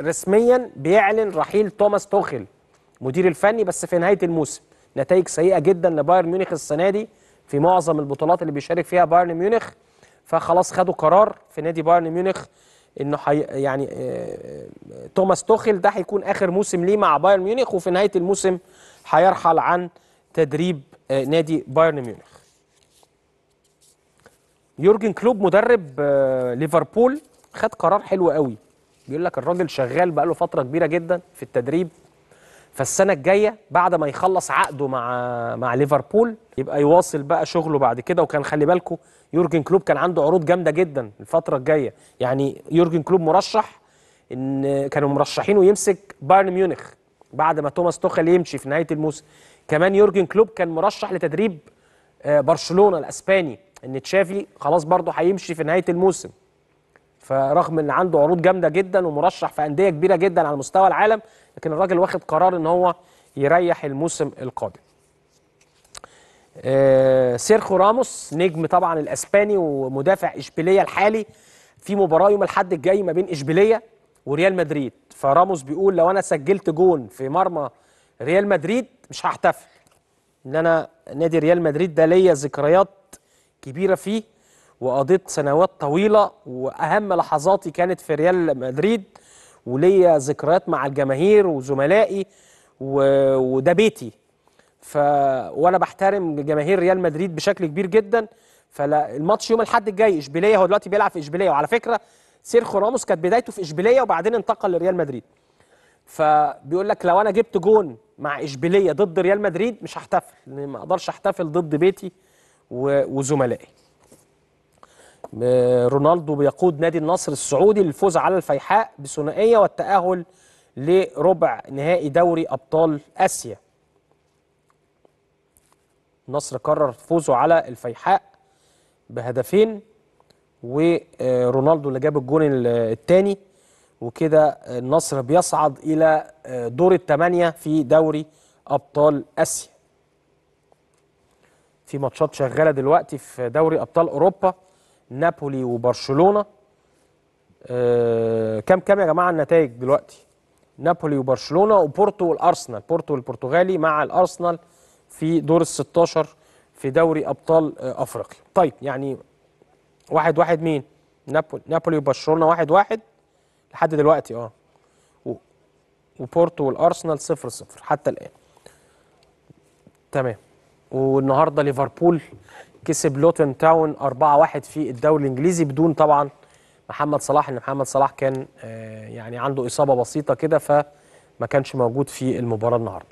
رسميا بيعلن رحيل توماس توخيل مدير الفني بس في نهايه الموسم نتائج سيئه جدا لبايرن ميونخ السنه دي في معظم البطولات اللي بيشارك فيها بايرن ميونخ فخلاص خدوا قرار في نادي بايرن ميونخ انه حي... يعني آه، آه، توماس توخيل ده هيكون اخر موسم ليه مع بايرن ميونخ وفي نهايه الموسم هيرحل عن تدريب آه، نادي بايرن ميونخ يورجن كلوب مدرب ليفربول خد قرار حلو قوي بيقول لك الراجل شغال بقاله فتره كبيره جدا في التدريب فالسنه الجايه بعد ما يخلص عقده مع مع ليفربول يبقى يواصل بقى شغله بعد كده وكان خلي بالكم يورجن كلوب كان عنده عروض جامده جدا الفتره الجايه يعني يورجن كلوب مرشح ان كانوا مرشحينه يمسك بايرن ميونخ بعد ما توماس توخل يمشي في نهايه الموسم كمان يورجن كلوب كان مرشح لتدريب آه، برشلونه الاسباني ان تشافي خلاص برضه هيمشي في نهايه الموسم فرغم ان عنده عروض جامده جدا ومرشح في انديه كبيره جدا على مستوى العالم لكن الراجل واخد قرار ان هو يريح الموسم القادم آه، سيرخو راموس نجم طبعا الاسباني ومدافع اشبيليه الحالي في مباراه يوم الاحد الجاي ما بين اشبيليه وريال مدريد فراموس بيقول لو انا سجلت جون في مرمى ريال مدريد مش هحتفل ان انا نادي ريال مدريد ده ليا ذكريات كبيره فيه وقضيت سنوات طويلة وأهم لحظاتي كانت في ريال مدريد وليا ذكريات مع الجماهير وزملائي و... وده بيتي ف... وأنا بحترم جماهير ريال مدريد بشكل كبير جدا فالماتش يوم الحد الجاي إشبيلية هو دلوقتي بيلعب في إشبيلية وعلى فكرة سيرخو راموس كانت بدايته في إشبيلية وبعدين انتقل لريال مدريد فبيقول لك لو أنا جبت جون مع إشبيلية ضد ريال مدريد مش هحتفل ما أقدرش أحتفل ضد بيتي و... وزملائي رونالدو بيقود نادي النصر السعودي للفوز على الفيحاء بثنائيه والتاهل لربع نهائي دوري ابطال اسيا. النصر قرر فوزه على الفيحاء بهدفين ورونالدو اللي جاب الجون الثاني وكده النصر بيصعد الى آه، دور الثمانيه في دوري ابطال اسيا. في ماتشات شغاله دلوقتي في دوري ابطال اوروبا نابولي وبرشلونه آه كام كام يا جماعه النتائج دلوقتي نابولي وبرشلونه وبورتو والارسنال بورتو البرتغالي مع الارسنال في دور ال 16 في دوري ابطال آه، افريقيا طيب يعني واحد واحد مين نابولي نابولي وبرشلونه واحد واحد لحد دلوقتي اه وبورتو والارسنال صفر صفر حتى الان تمام والنهارده ليفربول كسب لوتن تاون 4-1 في الدوري الانجليزي بدون طبعا محمد صلاح ان محمد صلاح كان آه، يعني عنده اصابه بسيطه كده فما كانش موجود في المباراه النهارده